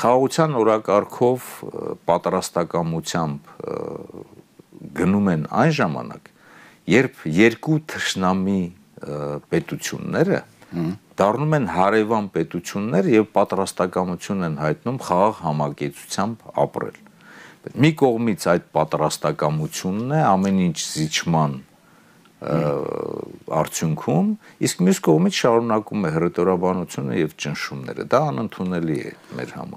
խաղաղության օրակարգով պատրաստակամությամբ գնում են այն ժամանակ, երբ երկու թշնամի պետությունները դառնում են հարևան պետություններ եւ պատրաստակամություն են հայտնում խաղաղ համագեցությամբ ապրել։ Մի կողմից այդ պատրաստակամությունն է ամեն ինչ զիջման արդյունքում, իսկ մյուս կողմից շարունակում է հրետորաբանությունը եւ ճնշումները։ Դա անընդունելի է մեր համար։